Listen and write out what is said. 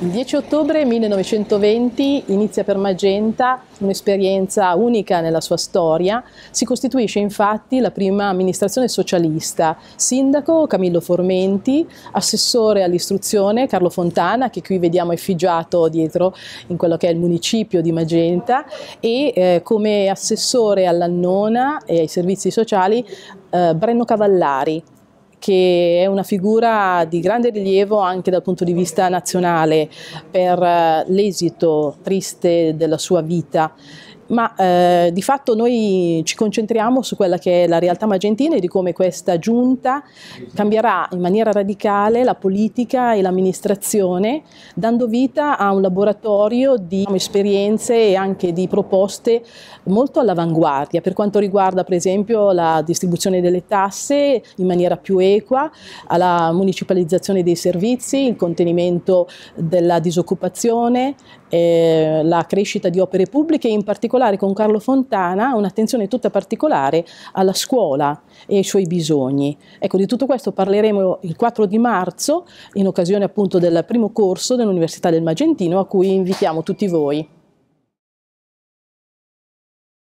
Il 10 ottobre 1920 inizia per Magenta un'esperienza unica nella sua storia. Si costituisce infatti la prima amministrazione socialista. Sindaco Camillo Formenti, assessore all'istruzione Carlo Fontana, che qui vediamo effigiato dietro in quello che è il municipio di Magenta, e eh, come assessore all'annona e ai servizi sociali eh, Brenno Cavallari, che è una figura di grande rilievo anche dal punto di vista nazionale per eh, l'esito triste della sua vita ma eh, di fatto noi ci concentriamo su quella che è la realtà magentina e di come questa giunta cambierà in maniera radicale la politica e l'amministrazione, dando vita a un laboratorio di esperienze e anche di proposte molto all'avanguardia per quanto riguarda per esempio la distribuzione delle tasse in maniera più equa, alla municipalizzazione dei servizi, il contenimento della disoccupazione, eh, la crescita di opere pubbliche e in particolare particolare con Carlo Fontana un'attenzione tutta particolare alla scuola e ai suoi bisogni. Ecco, di tutto questo parleremo il 4 di marzo in occasione appunto del primo corso dell'Università del Magentino a cui invitiamo tutti voi.